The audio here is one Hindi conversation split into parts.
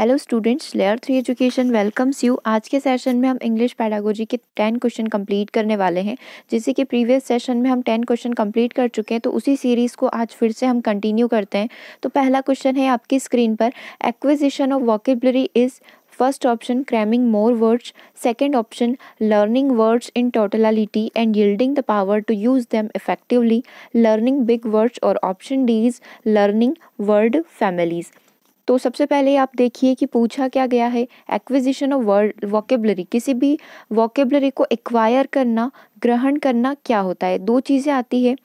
hello students layer three education welcomes you आज के सेशन में हम इंग्लिश पैडागोजी के टेन क्वेश्चन कंप्लीट करने वाले हैं जैसे कि प्रीवियस सेशन में हम टेन क्वेश्चन कंप्लीट कर चुके हैं तो उसी सीरीज़ को आज फिर से हम कंटिन्यू करते हैं तो पहला क्वेश्चन है आपकी स्क्रीन पर acquisition of vocabulary is first option cramming more words second option learning words in totality and yielding the power to use them effectively learning big words और option D is learning word families तो सबसे पहले आप देखिए कि पूछा क्या गया है एक्विजिशन ऑफ वर्ड वॉकेबलरी किसी भी वॉकेबलरी को एक्वायर करना ग्रहण करना क्या होता है दो चीज़ें आती है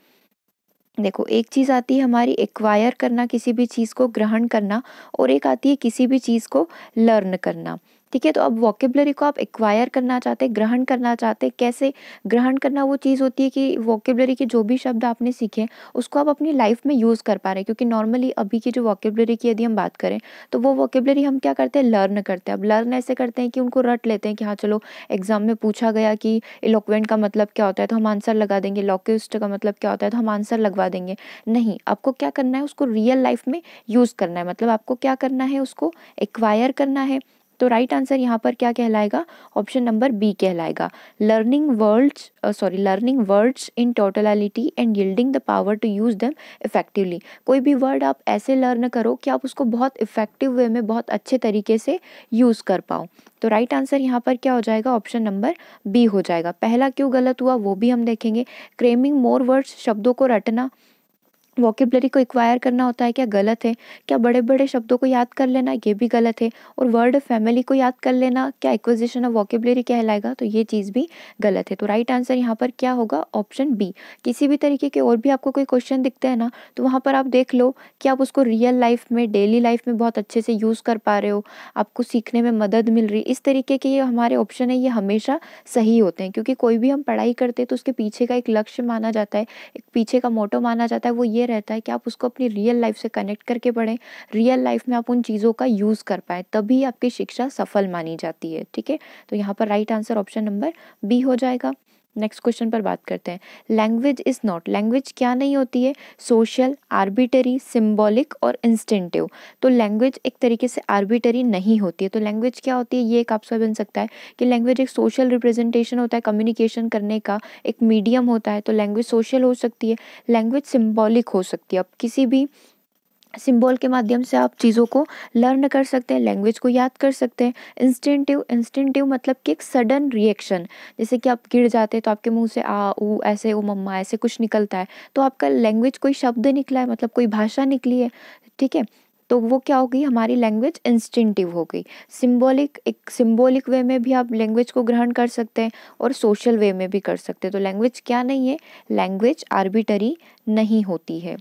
देखो एक चीज़ आती है हमारी एक्वायर करना किसी भी चीज़ को ग्रहण करना और एक आती है किसी भी चीज़ को लर्न करना ठीक है तो अब वॉकेबलरी को आप एक्वायर करना चाहते हैं ग्रहण करना चाहते हैं कैसे ग्रहण करना वो चीज़ होती है कि वॉकेबलरी के जो भी शब्द आपने सीखे उसको आप अपनी लाइफ में यूज़ कर पा रहे हैं क्योंकि नॉर्मली अभी की जो वॉकेबलरी की यदि हम बात करें तो वो वॉकेबलरी हम क्या करते हैं लर्न करते हैं अब लर्न ऐसे करते हैं कि उनको रट लेते हैं कि हाँ चलो एग्ज़ाम में पूछा गया कि इलोक्वेंट का मतलब क्या होता है तो हम आंसर लगा देंगे लॉकेस्ट का मतलब क्या होता है तो हम आंसर लगवा देंगे नहीं आपको क्या करना है उसको रियल लाइफ में यूज़ करना है मतलब आपको क्या करना है उसको एक्वायर करना है तो राइट आंसर यहाँ पर क्या कहलाएगा ऑप्शन नंबर बी कहलाएगा learning words sorry learning words in totality and yielding the power to use them effectively कोई भी वर्ड आप ऐसे लर्न करो कि आप उसको बहुत इफेक्टिव वे में बहुत अच्छे तरीके से यूज़ कर पाओ तो राइट आंसर यहाँ पर क्या हो जाएगा ऑप्शन नंबर बी हो जाएगा पहला क्यों गलत हुआ वो भी हम देखेंगे क्रेमिंग मोर वर्ड्स शब्दों को रटना वॉकेबलरी को एक्वायर करना होता है क्या गलत है क्या बड़े बड़े शब्दों को याद कर लेना ये भी गलत है और वर्ड फैमिली को याद कर लेना क्या एक्विजिशन ऑफ वॉकेबलरी कहलाएगा तो ये चीज़ भी गलत है तो राइट आंसर यहाँ पर क्या होगा ऑप्शन बी किसी भी तरीके के और भी आपको कोई क्वेश्चन दिखते हैं ना तो वहाँ पर आप देख लो कि आप उसको रियल लाइफ में डेली लाइफ में बहुत अच्छे से यूज़ कर पा रहे हो आपको सीखने में मदद मिल रही इस तरीके के ये हमारे ऑप्शन है ये हमेशा सही होते हैं क्योंकि कोई भी हम पढ़ाई करते हैं तो उसके पीछे का एक लक्ष्य माना जाता है एक पीछे का मोटो माना जाता है वो ये ये रहता है कि आप उसको अपनी रियल लाइफ से कनेक्ट करके पढ़ें रियल लाइफ में आप उन चीज़ों का यूज़ कर पाए तभी आपकी शिक्षा सफल मानी जाती है ठीक है तो यहाँ पर right answer option number B हो जाएगा नेक्स्ट क्वेश्चन पर बात करते हैं लैंग्वेज इज़ नॉट लैंग्वेज क्या नहीं होती है सोशल आर्बिटरी सिम्बॉलिक और इंस्टेंटिव तो लैंग्वेज एक तरीके से आर्बिटरी नहीं होती है तो लैंग्वेज क्या होती है ये एक आपसे बन सकता है कि लैंग्वेज एक सोशल रिप्रेजेंटेशन होता है कम्युनिकेशन करने का एक मीडियम होता है तो लैंग्वेज सोशल हो सकती है लैंग्वेज सिम्बॉलिक हो सकती है अब किसी भी सिंबल के माध्यम से आप चीज़ों को लर्न कर सकते हैं लैंग्वेज को याद कर सकते हैं इंस्टेंटिव इंस्टेंटिव मतलब कि एक सडन रिएक्शन जैसे कि आप गिर जाते हैं तो आपके मुंह से आ उ ऐसे ओ मम्मा ऐसे कुछ निकलता है तो आपका लैंग्वेज कोई शब्द निकला है मतलब कोई भाषा निकली है ठीक है तो वो क्या हो गई हमारी लैंग्वेज इंस्टिंटिव हो गई सिम्बोलिक एक सिम्बोलिक वे में भी आप लैंग्वेज को ग्रहण कर सकते हैं और सोशल वे में भी कर सकते हैं तो लैंग्वेज क्या नहीं है लैंग्वेज आर्बिटरी नहीं होती है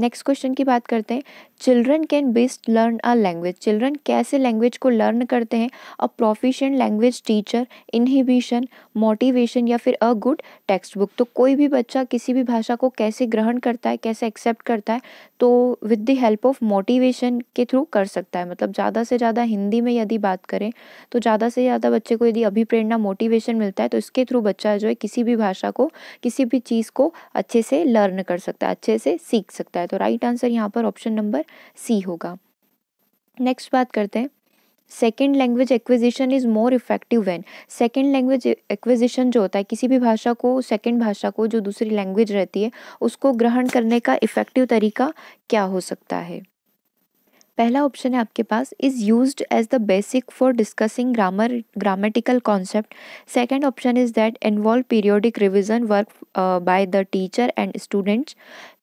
नेक्स्ट क्वेश्चन की बात करते हैं children can best learn a language children कैसे लैंग्वेज को लर्न करते हैं a proficient language teacher inhibition motivation या फिर अ गुड टेक्स्ट बुक तो कोई भी बच्चा किसी भी भाषा को कैसे ग्रहण करता है कैसे एक्सेप्ट करता है तो with the help of motivation के थ्रू कर सकता है मतलब ज़्यादा से ज़्यादा हिंदी में यदि बात करें तो ज़्यादा से ज़्यादा बच्चे को यदि अभिप्रेरणा मोटिवेशन मिलता है तो इसके थ्रू बच्चा जो है किसी भी भाषा को किसी भी चीज़ को अच्छे से लर्न कर सकता है अच्छे से सीख सकता है तो राइट आंसर यहाँ पर ऑप्शन नंबर सी होगा नेक्स्ट बात करते हैं second language acquisition is more effective than second language acquisition जो होता है किसी भी भाषा को सेकेंड भाषा को जो दूसरी लैंग्वेज रहती है उसको ग्रहण करने का इफेक्टिव तरीका क्या हो सकता है पहला ऑप्शन है आपके पास is use as the basic for discussing grammar grammatical concept second option is that involve periodic revision work by the teacher and students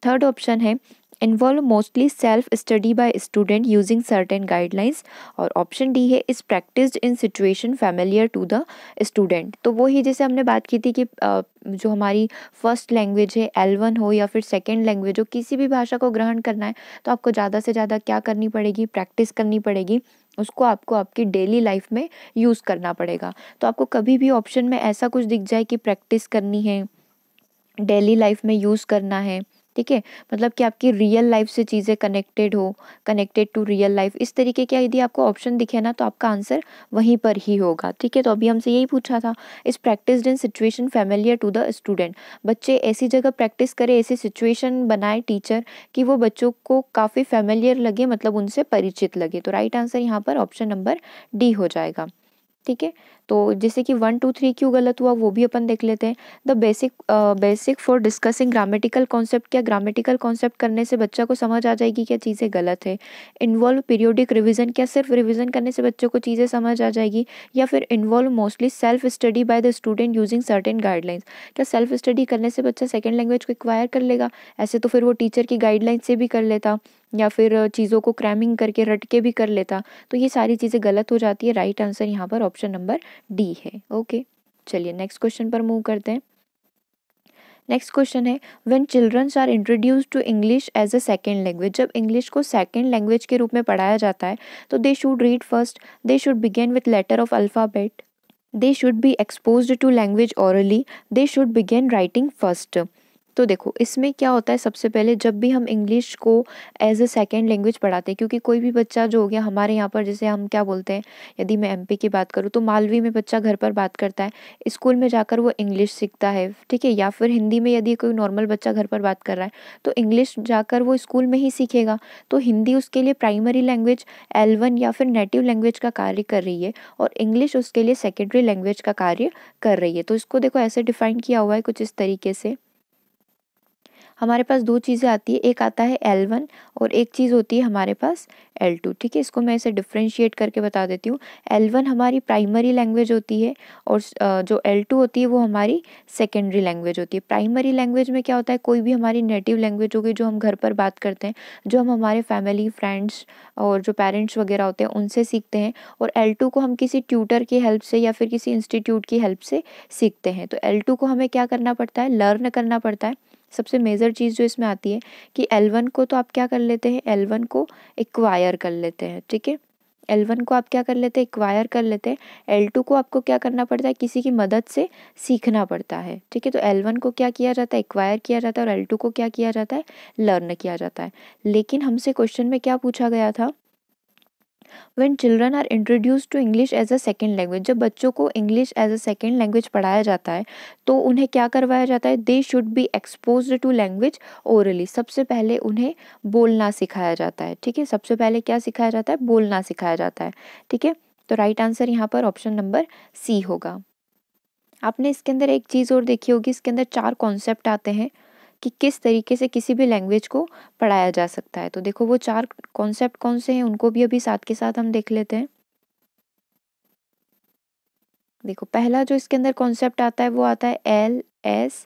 third option है involve mostly self study by student using certain guidelines और ऑप्शन डी है is practice in situation familiar to the student तो वही जैसे हमने बात की थी कि जो हमारी फर्स्ट लैंग्वेज है एलवन हो या फिर सेकेंड लैंग्वेज हो किसी भी भाषा को ग्रहण करना है तो आपको ज़्यादा से ज़्यादा क्या करनी पड़ेगी प्रैक्टिस करनी पड़ेगी उसको आपको आपकी डेली लाइफ में यूज़ करना पड़ेगा तो आपको कभी भी ऑप्शन में ऐसा कुछ दिख जाए कि प्रैक्टिस करनी है डेली लाइफ में यूज़ करना है ठीक है मतलब कि आपकी रियल लाइफ से चीज़ें कनेक्टेड हो कनेक्टेड टू रियल लाइफ इस तरीके का यदि आपको ऑप्शन दिखे ना तो आपका आंसर वहीं पर ही होगा ठीक है तो अभी हमसे यही पूछा था इस practice in situation familiar to the student बच्चे ऐसी जगह प्रैक्टिस करें ऐसी सिचुएशन बनाए टीचर कि वो बच्चों को काफ़ी फेमिलियर लगे मतलब उनसे परिचित लगे तो राइट आंसर यहाँ पर ऑप्शन नंबर डी हो जाएगा ठीक है तो जैसे कि वन टू थ्री क्यों गलत हुआ वो भी अपन देख लेते हैं the basic basic for discussing grammatical concept क्या ग्रामेटिकल कॉन्सेप्ट करने से बच्चा को समझ आ जाएगी क्या चीज़ें गलत है इन्वॉल्व पीरियोडिक रिविजन क्या सिर्फ रिविजन करने से बच्चों को चीज़ें समझ आ जाएगी या फिर involve mostly self study by the student using certain guidelines क्या सेल्फ स्टडी करने से बच्चा सेकेंड लैंग्वेज को एक्वायर कर लेगा ऐसे तो फिर वो टीचर की गाइडलाइन से भी कर लेता या फिर चीज़ों को क्रैमिंग करके रट के भी कर लेता तो ये सारी चीज़ें गलत हो जाती है राइट आंसर यहाँ पर ऑप्शन नंबर डी है ओके चलिए नेक्स्ट क्वेश्चन पर मूव करते हैं नेक्स्ट क्वेश्चन है when childrens are introduce to English as a second language जब इंग्लिश को सेकेंड लैंग्वेज के रूप में पढ़ाया जाता है तो they should read first they should begin with letter of alphabet they should be expose to language orally they should begin writing first तो देखो इसमें क्या होता है सबसे पहले जब भी हम इंग्लिश को एज अ सेकेंड लैंग्वेज पढ़ाते हैं क्योंकि कोई भी बच्चा जो हो गया हमारे यहाँ पर जैसे हम क्या बोलते हैं यदि मैं एमपी की बात करूँ तो मालवी में बच्चा घर पर बात करता है स्कूल में जाकर वो इंग्लिश सीखता है ठीक है या फिर हिंदी में यदि कोई नॉर्मल बच्चा घर पर बात कर रहा है तो इंग्लिश जाकर वो स्कूल में ही सीखेगा तो हिंदी उसके लिए प्राइमरी लैंग्वेज एलवन या फिर नेटिव लैंग्वेज का कार्य कर रही है और इंग्लिश उसके लिए सेकेंडरी लैंग्वेज का कार्य कर रही है तो इसको देखो ऐसे डिफाइन किया हुआ है कुछ इस तरीके से हमारे पास दो चीज़ें आती है एक आता है L1 और एक चीज़ होती है हमारे पास L2 ठीक है इसको मैं इसे डिफ्रेंशिएट करके बता देती हूँ L1 हमारी प्राइमरी लैंग्वेज होती है और जो L2 होती है वो हमारी सेकेंडरी लैंग्वेज होती है प्राइमरी लैंग्वेज में क्या होता है कोई भी हमारी नेटिव लैंग्वेज होगी जो हम घर पर बात करते हैं जो हम हमारे फैमिली फ्रेंड्स और जो पेरेंट्स वगैरह होते हैं उनसे सीखते हैं और एल को हम किसी ट्यूटर की हेल्प से या फिर किसी इंस्टीट्यूट की हेल्प से सीखते हैं तो एल को हमें क्या करना पड़ता है लर्न करना पड़ता है सबसे मेजर चीज़ जो इसमें आती है कि L1 को तो आप क्या कर लेते हैं L1 को एक्वायर कर लेते हैं ठीक है L1 को आप क्या कर लेते हैं एक्वायर कर लेते हैं L2 को आपको क्या करना पड़ता है किसी की मदद से सीखना पड़ता है ठीक है तो L1 को क्या किया जाता है एक्वायर किया जाता है और L2 को क्या किया जाता है लर्न किया जाता है लेकिन हमसे क्वेश्चन में क्या पूछा गया था when children are introduce to English as a second language जब बच्चों को English as a second language पढ़ाया जाता है तो उन्हें क्या करवाया जाता है they should be expose to language orally सबसे पहले उन्हें बोलना सिखाया जाता है ठीक है सबसे पहले क्या सिखाया जाता है बोलना सिखाया जाता है ठीक है तो राइट आंसर यहाँ पर ऑप्शन नंबर सी होगा आपने इसके अंदर एक चीज़ और देखी होगी इसके अंदर चार कॉन्सेप्ट आते हैं कि किस तरीके से किसी भी लैंग्वेज को पढ़ाया जा सकता है तो देखो वो चार कॉन्सेप्ट कौन से हैं उनको भी अभी साथ के साथ हम देख लेते हैं देखो पहला जो इसके अंदर कॉन्सेप्ट आता है वो आता है एल एस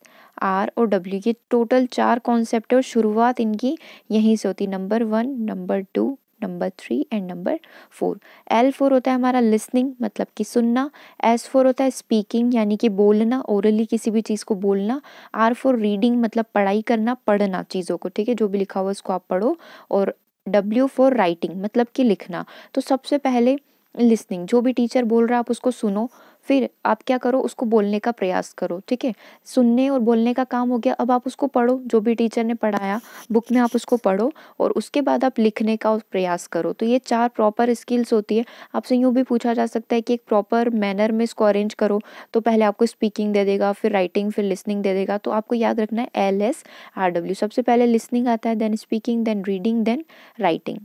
आर और डब्ल्यू ये टोटल चार कॉन्सेप्ट है और शुरुआत इनकी यहीं से होती है number one number two number three and number four L four होता है हमारा लिसनिंग मतलब कि सुनना एस फोर होता है स्पीकिंग यानी कि बोलना ओरली किसी भी चीज़ को बोलना आर फोर रीडिंग मतलब पढ़ाई करना पढ़ना चीज़ों को ठीक है जो भी लिखा हुआ उसको आप पढ़ो और डब्ल्यू फॉर राइटिंग मतलब कि लिखना तो सबसे पहले लिसनिंग जो भी टीचर बोल रहा है आप उसको सुनो फिर आप क्या करो उसको बोलने का प्रयास करो ठीक है सुनने और बोलने का काम हो गया अब आप उसको पढ़ो जो भी टीचर ने पढ़ाया बुक में आप उसको पढ़ो और उसके बाद आप लिखने का प्रयास करो तो ये चार प्रॉपर स्किल्स होती है आपसे यूँ भी पूछा जा सकता है कि एक प्रॉपर मैनर में इसको अरेंज करो तो पहले आपको स्पीकिंग दे देगा फिर राइटिंग फिर लिसनिंग दे देगा तो आपको याद रखना है एल एस आर डब्ल्यू सबसे पहले लिसनिंग आता है then speaking then reading then writing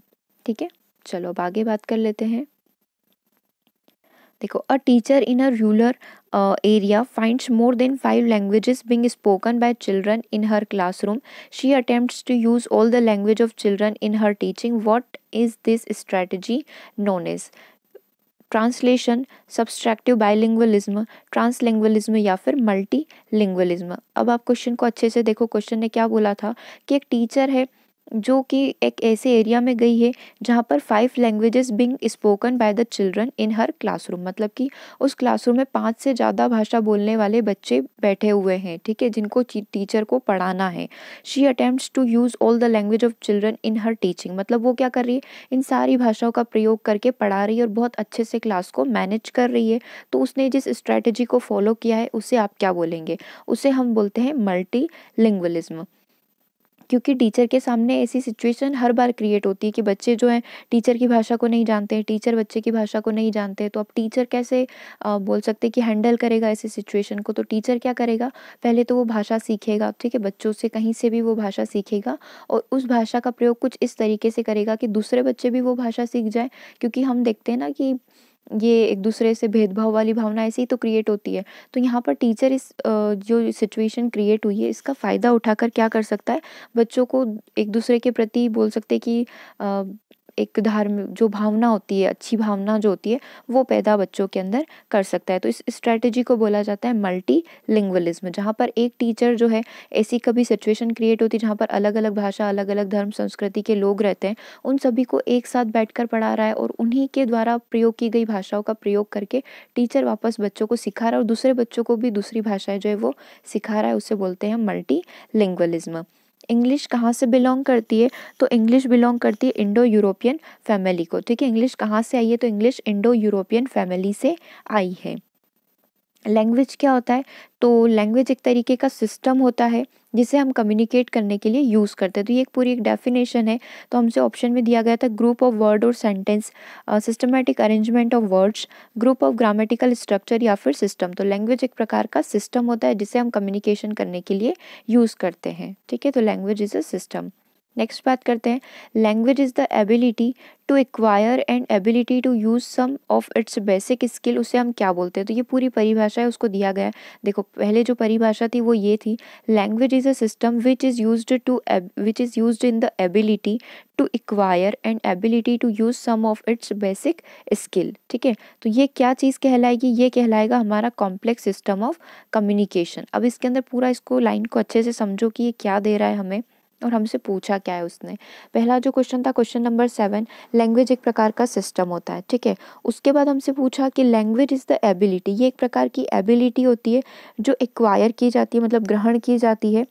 ठीक है चलो अब आगे बात कर लेते हैं देखो a teacher in a rural area finds more than five languages being spoken by children in her classroom she attempts to use all the language of children in her teaching what is this strategy known is translation subtractive bilingualism translingualism या फिर मल्टी अब आप क्वेश्चन को अच्छे से देखो क्वेश्चन ने क्या बोला था कि एक टीचर है जो कि एक ऐसे एरिया में गई है जहाँ पर five languages being spoken by the children in her classroom मतलब कि उस क्लासरूम में पाँच से ज़्यादा भाषा बोलने वाले बच्चे बैठे हुए हैं ठीक है जिनको टीचर को पढ़ाना है she attempt to use all the language of children in her teaching मतलब वो क्या कर रही है इन सारी भाषाओं का प्रयोग करके पढ़ा रही है और बहुत अच्छे से क्लास को मैनेज कर रही है तो उसने जिस स्ट्रैटेजी को फॉलो किया है उसे आप क्या बोलेंगे उसे हम बोलते हैं मल्टी लिंग्वलिज्म क्योंकि टीचर के सामने ऐसी सिचुएशन हर बार क्रिएट होती है कि बच्चे जो हैं टीचर की भाषा को नहीं जानते टीचर बच्चे की भाषा को नहीं जानते तो अब टीचर कैसे बोल सकते कि हैंडल करेगा ऐसी सिचुएशन को तो टीचर क्या करेगा पहले तो वो भाषा सीखेगा ठीक है बच्चों से कहीं से भी वो भाषा सीखेगा और उस भाषा का प्रयोग कुछ इस तरीके से करेगा कि दूसरे बच्चे भी वो भाषा सीख जाए क्योंकि हम देखते हैं ना कि ये एक दूसरे से भेदभाव वाली भावना ऐसे ही तो क्रिएट होती है तो यहाँ पर टीचर इस जो सिचुएशन क्रिएट हुई है इसका फ़ायदा उठाकर क्या कर सकता है बच्चों को एक दूसरे के प्रति बोल सकते कि एक धार्मिक जो भावना होती है अच्छी भावना जो होती है वो पैदा बच्चों के अंदर कर सकता है तो इस स्ट्रैटेजी को बोला जाता है मल्टी लिंग्वलिज्म जहाँ पर एक टीचर जो है ऐसी कभी सिचुएशन क्रिएट होती है जहाँ पर अलग अलग भाषा अलग अलग धर्म संस्कृति के लोग रहते हैं उन सभी को एक साथ बैठ पढ़ा रहा है और उन्हीं के द्वारा प्रयोग की गई भाषाओं का प्रयोग करके टीचर वापस बच्चों को सिखा रहा है और दूसरे बच्चों को भी दूसरी भाषाएं जो है वो सिखा रहा है उसे बोलते हैं मल्टी लिंग्वलिज्म इंग्लिश कहाँ से बिलोंग करती है तो इंग्लिश बिलोंग करती है इंडो यूरोपियन फैमिली को ठीक है इंग्लिश कहाँ से आई है तो इंग्लिश इंडो यूरोपियन फैमिली से आई है लैंग्वेज क्या होता है तो लैंग्वेज एक तरीके का सिस्टम होता है जिसे हम कम्युनिकेट करने के लिए यूज़ करते हैं तो ये एक पूरी एक डेफिनेशन है तो हमसे ऑप्शन में दिया गया था ग्रुप ऑफ वर्ड और sentence systematic arrangement of words group of grammatical structure या फिर सिस्टम तो लैंग्वेज एक प्रकार का सिस्टम होता है जिसे हम कम्युनिकेशन करने के लिए यूज़ करते हैं ठीक है तो language is a system next बात करते हैं language is the ability to acquire and ability to use some of its basic skill उसे हम क्या बोलते हैं तो ये पूरी परिभाषा है उसको दिया गया है देखो पहले जो परिभाषा थी वो ये थी language is a system which is use to which is use in the ability to acquire and ability to use some of its basic skill ठीक है तो ये क्या चीज़ कहलाएगी ये कहलाएगा हमारा कॉम्प्लेक्स सिस्टम ऑफ कम्युनिकेशन अब इसके अंदर पूरा इसको लाइन को अच्छे से समझो कि ये क्या दे रहा है हमें और हमसे पूछा क्या है उसने पहला जो क्वेश्चन था क्वेश्चन नंबर सेवन लैंग्वेज एक प्रकार का सिस्टम होता है ठीक है उसके बाद हमसे पूछा कि लैंग्वेज इज़ द एबिलिटी ये एक प्रकार की एबिलिटी होती है जो एक्वायर की जाती है मतलब ग्रहण की जाती है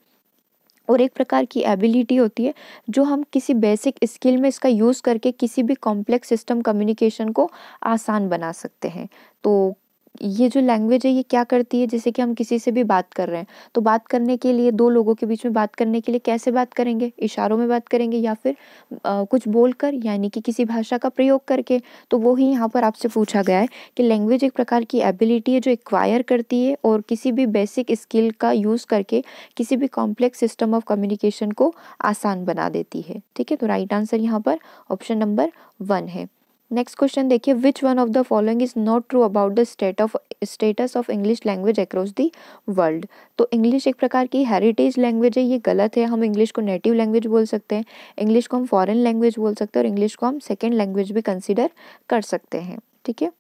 और एक प्रकार की एबिलिटी होती है जो हम किसी बेसिक स्किल में इसका यूज़ करके किसी भी कॉम्प्लेक्स सिस्टम कम्युनिकेशन को आसान बना सकते हैं तो ये जो लैंग्वेज है ये क्या करती है जैसे कि हम किसी से भी बात कर रहे हैं तो बात करने के लिए दो लोगों के बीच में बात करने के लिए कैसे बात करेंगे इशारों में बात करेंगे या फिर आ, कुछ बोल कर यानी कि किसी भाषा का प्रयोग करके तो वो ही यहाँ पर आपसे पूछा गया है कि लैंग्वेज एक प्रकार की एबिलिटी है जो एक्वायर करती है और किसी भी बेसिक स्किल का यूज़ करके किसी भी कॉम्प्लेक्स सिस्टम ऑफ कम्युनिकेशन को आसान बना देती है ठीक है तो राइट आंसर यहाँ पर ऑप्शन नंबर वन है नेक्स्ट क्वेश्चन देखिए which one of the following is not true about the state of status of English language across the world तो इंग्लिश एक प्रकार की हेरिटेज लैंग्वेज है ये गलत है हम इंग्लिश को नेटिव लैंग्वेज बोल सकते हैं इंग्लिश को हम फॉरेन लैंग्वेज बोल सकते हैं और इंग्लिश को हम सेकेंड लैंग्वेज भी कंसिडर कर सकते हैं ठीक है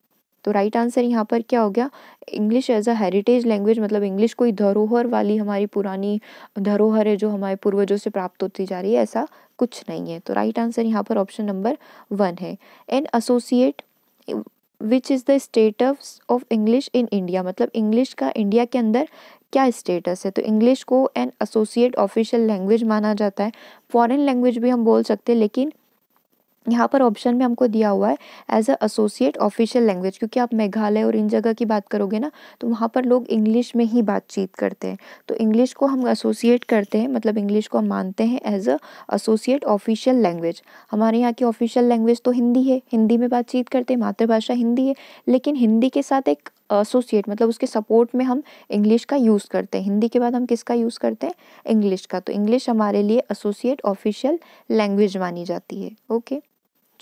तो राइट आंसर यहाँ पर क्या हो गया English as a heritage language मतलब इंग्लिश कोई धरोहर वाली हमारी पुरानी धरोहर है जो हमारे पूर्वजों से प्राप्त होती जा रही है ऐसा कुछ नहीं है तो राइट आंसर यहाँ पर ऑप्शन नंबर वन है an associate which is the status of English in India मतलब इंग्लिश का इंडिया के अंदर क्या स्टेटस है तो इंग्लिश को एन असोसिएट ऑफिशियल लैंग्वेज माना जाता है फॉरेन लैंग्वेज भी हम बोल सकते हैं लेकिन यहाँ पर ऑप्शन में हमको दिया हुआ है as a associate official language क्योंकि आप मेघालय और इन जगह की बात करोगे ना तो वहाँ पर लोग इंग्लिश में ही बातचीत करते हैं तो इंग्लिश को हम एसोसिएट करते हैं मतलब इंग्लिश को हम मानते हैं as a associate official language हमारे यहाँ की ऑफिशियल लैंग्वेज तो हिंदी है हिंदी में बातचीत करते हैं मातृभाषा हिंदी है लेकिन हिंदी के साथ एक एसोसिएट मतलब उसके सपोर्ट में हम इंग्लिश का यूज़ करते हैं हिंदी के बाद हम किसका यूज़ करते हैं इंग्लिश का तो इंग्लिश हमारे लिए एसोसिएट ऑफिशियल लैंग्वेज मानी जाती है ओके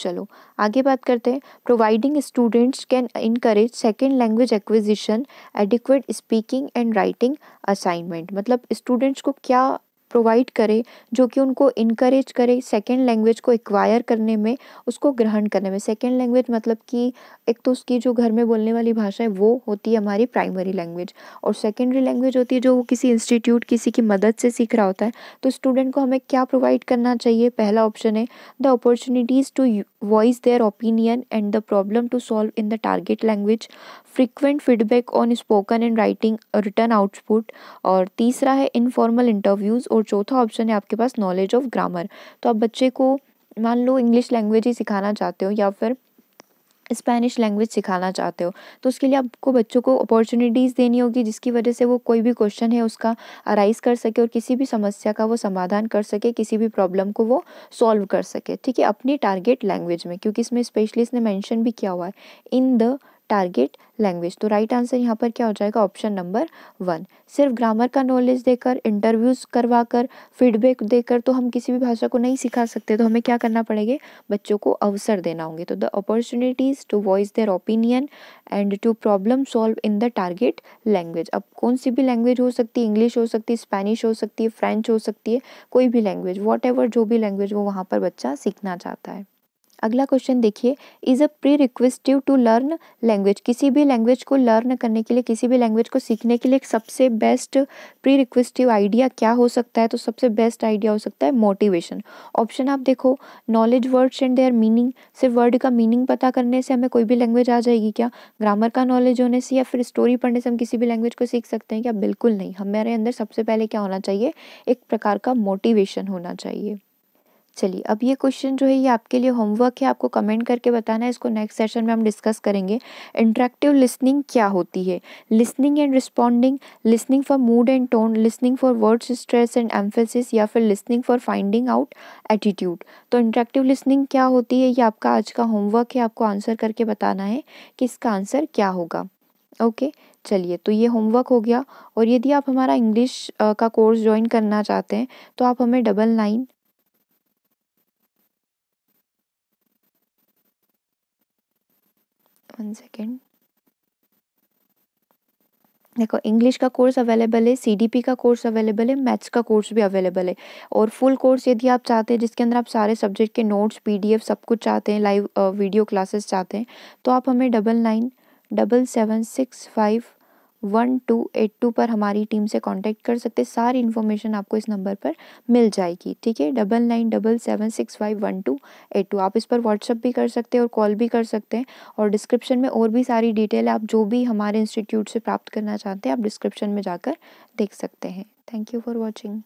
चलो आगे बात करते हैं providing students can encourage second language acquisition adequate speaking and writing assignment मतलब स्टूडेंट्स को क्या प्रोवाइड करे जो कि उनको इनक्रेज करे सेकेंड लैंग्वेज को एक्वायर करने में उसको ग्रहण करने में सेकेंड लैंग्वेज मतलब कि एक तो उसकी जो घर में बोलने वाली भाषा है वो होती है हमारी प्राइमरी लैंग्वेज और सेकेंडरी लैंग्वेज होती है जो वो किसी इंस्टीट्यूट किसी की मदद से सीख रहा होता है तो स्टूडेंट को हमें क्या प्रोवाइड करना चाहिए पहला ऑप्शन है the opportunities to voice their opinion and the problem to solve in the target language frequent feedback on spoken and writing return output और तीसरा है इनफॉर्मल इंटरव्यूज़ और और चौथा ऑप्शन है आपके पास नॉलेज ऑफ ग्रामर तो आप बच्चे को मान लो इंग्लिश लैंग्वेज ही सिखाना चाहते हो या फिर स्पेनिश लैंग्वेज सिखाना चाहते हो तो उसके लिए आपको बच्चों को अपॉर्चुनिटीज़ देनी होगी जिसकी वजह से वो कोई भी क्वेश्चन है उसका अराइज कर सके और किसी भी समस्या का वो समाधान कर सके किसी भी प्रॉब्लम को वो सॉल्व कर सके ठीक है अपनी टारगेट लैंग्वेज में क्योंकि इसमें स्पेशलिस्ट ने मेंशन भी किया हुआ है इन द टारगेट लैंग्वेज तो राइट आंसर यहाँ पर क्या हो जाएगा ऑप्शन नंबर वन सिर्फ ग्रामर का नॉलेज देकर इंटरव्यूज़ करवा कर फीडबैक देकर तो हम किसी भी भाषा को नहीं सिखा सकते तो हमें क्या करना पड़ेगा बच्चों को अवसर देना होंगे तो the opportunities to voice their opinion and to problem solve in the target language अब कौन सी भी लैंग्वेज हो सकती है इंग्लिश हो सकती है स्पेनिश हो सकती है फ्रेंच हो सकती है कोई भी लैंग्वेज वॉट एवर जो भी लैंग्वेज वो वहाँ पर बच्चा सीखना चाहता है अगला क्वेश्चन देखिए is a prerequisite to learn language किसी भी लैंग्वेज को लर्न करने के लिए किसी भी लैंग्वेज को सीखने के लिए एक सबसे बेस्ट प्री रिक्वेस्टिव आइडिया क्या हो सकता है तो सबसे बेस्ट आइडिया हो सकता है मोटिवेशन ऑप्शन आप देखो knowledge words and their meaning सिर्फ वर्ड का मीनिंग पता करने से हमें कोई भी लैंग्वेज आ जाएगी क्या ग्रामर का नॉलेज होने से या फिर स्टोरी पढ़ने से हम किसी भी लैंग्वेज को सीख सकते हैं क्या बिल्कुल नहीं हमारे अंदर सबसे पहले क्या होना चाहिए एक प्रकार का मोटिवेशन होना चाहिए चलिए अब ये क्वेश्चन जो है ये आपके लिए होमवर्क है आपको कमेंट करके बताना है इसको नेक्स्ट सेशन में हम डिस्कस करेंगे इंटरेक्टिव लिसनिंग क्या होती है listening and responding listening for mood and tone listening for words stress and emphasis या फिर listening for finding out attitude तो इंटरेक्टिव लिसनिंग क्या होती है ये आपका आज का होमवर्क है आपको आंसर करके बताना है कि इसका आंसर क्या होगा ओके okay, चलिए तो ये होमवर्क हो गया और यदि आप हमारा इंग्लिश का कोर्स ज्वाइन करना चाहते हैं तो आप हमें डबल नाइन वन सेकेंड देखो इंग्लिश का कोर्स अवेलेबल है सीडीपी का कोर्स अवेलेबल है मैथ्स का कोर्स भी अवेलेबल है और फुल कोर्स यदि आप चाहते हैं जिसके अंदर आप सारे सब्जेक्ट के नोट्स पीडीएफ सब कुछ चाहते हैं लाइव वीडियो क्लासेस चाहते हैं तो आप हमें double nine double seven six five one two eight two पर हमारी टीम से कांटेक्ट कर सकते हैं सारी इन्फॉर्मेशन आपको इस नंबर पर मिल जाएगी ठीक है double nine double seven six five one two eight two आप इस पर व्हाट्सअप भी कर सकते हैं और कॉल भी कर सकते हैं और डिस्क्रिप्शन में और भी सारी डिटेल आप जो भी हमारे इंस्टीट्यूट से प्राप्त करना चाहते हैं आप डिस्क्रिप्शन में जाकर देख सकते हैं थैंक यू फॉर वॉचिंग